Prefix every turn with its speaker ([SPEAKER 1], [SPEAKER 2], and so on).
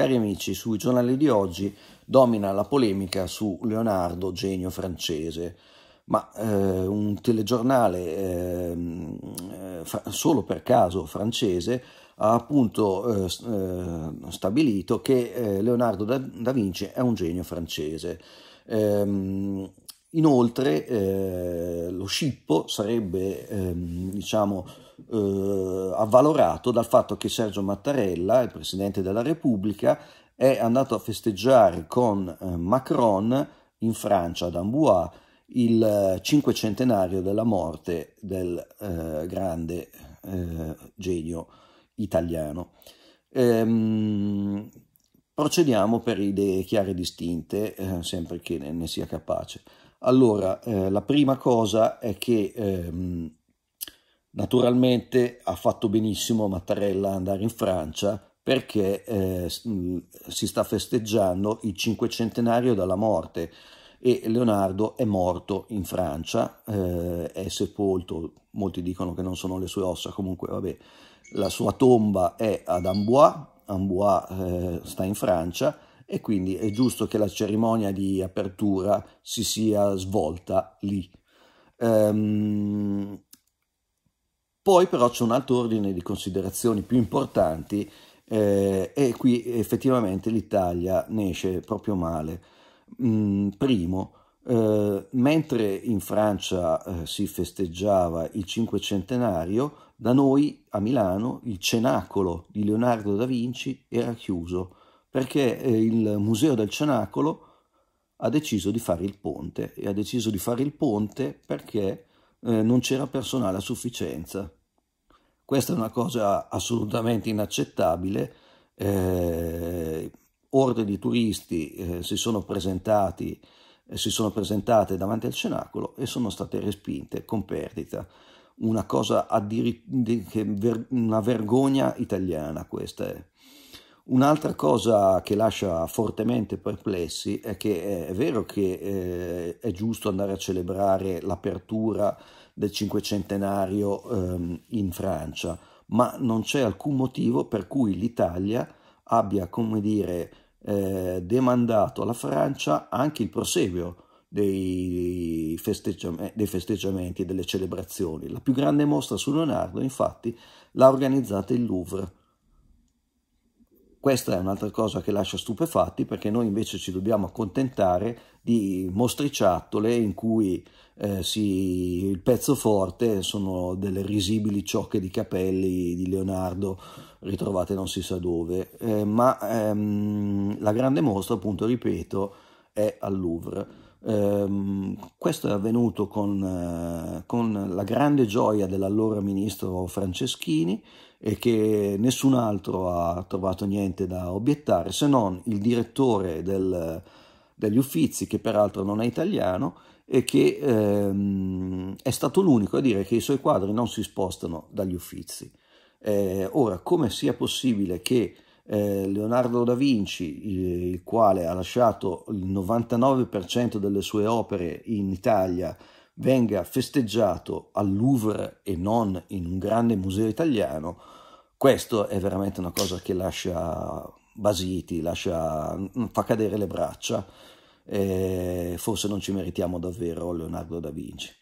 [SPEAKER 1] Cari amici, sui giornali di oggi domina la polemica su Leonardo, genio francese, ma eh, un telegiornale ehm, eh, solo per caso francese ha appunto eh, eh stabilito che eh, Leonardo da, da Vinci è un genio francese. Ehm, Inoltre eh, lo scippo sarebbe ehm, diciamo, eh, avvalorato dal fatto che Sergio Mattarella, il Presidente della Repubblica, è andato a festeggiare con eh, Macron in Francia, ad Amboise, il eh, cinquecentenario della morte del eh, grande eh, genio italiano. Ehm, procediamo per idee chiare e distinte, sempre che ne, ne sia capace. Allora, eh, la prima cosa è che ehm, naturalmente ha fatto benissimo Mattarella andare in Francia perché eh, si sta festeggiando il cinquecentenario dalla morte e Leonardo è morto in Francia, eh, è sepolto, molti dicono che non sono le sue ossa, comunque vabbè, la sua tomba è ad Amboise, Amboise eh, sta in Francia, e quindi è giusto che la cerimonia di apertura si sia svolta lì. Ehm, poi però c'è un altro ordine di considerazioni più importanti eh, e qui effettivamente l'Italia ne esce proprio male. Mm, primo, eh, mentre in Francia eh, si festeggiava il cinquecentenario, da noi a Milano il cenacolo di Leonardo da Vinci era chiuso perché eh, il Museo del Cenacolo ha deciso di fare il ponte e ha deciso di fare il ponte perché eh, non c'era personale a sufficienza. Questa è una cosa assolutamente inaccettabile. Eh, orde di turisti eh, si, sono presentati, eh, si sono presentate davanti al cenacolo e sono state respinte con perdita. Una cosa addirittura una vergogna italiana questa è. Un'altra cosa che lascia fortemente perplessi è che eh, è vero che eh, è giusto andare a celebrare l'apertura del cinquecentenario ehm, in Francia, ma non c'è alcun motivo per cui l'Italia abbia, come dire, eh, demandato alla Francia anche il proseguio dei, festeggiam eh, dei, festeggiamenti e delle celebrazioni. La più grande mostra su Leonardo, infatti, l'ha organizzata il Louvre questa è un'altra cosa che lascia stupefatti perché noi invece ci dobbiamo accontentare di mostriciattole in cui eh, si, il pezzo forte sono delle risibili ciocche di capelli di Leonardo ritrovate non si sa dove, eh, ma ehm, la grande mostra appunto ripeto è al Louvre. Um, questo è avvenuto con, uh, con, la grande gioia dell'allora ministro Franceschini e che nessun altro ha trovato niente da obiettare se non il direttore del, degli uffizi, che peraltro non è italiano, e che um, è stato l'unico a dire che i suoi quadri non si spostano dagli uffizi. Eh, ora, come sia possibile che eh, Leonardo da Vinci, eh, il quale ha lasciato il 99% delle sue opere in Italia, venga festeggiato al Louvre e non in un grande museo italiano, questo è veramente una cosa che lascia basiti, lascia, mm, fa cadere le braccia. Eh, forse non ci meritiamo davvero Leonardo da Vinci.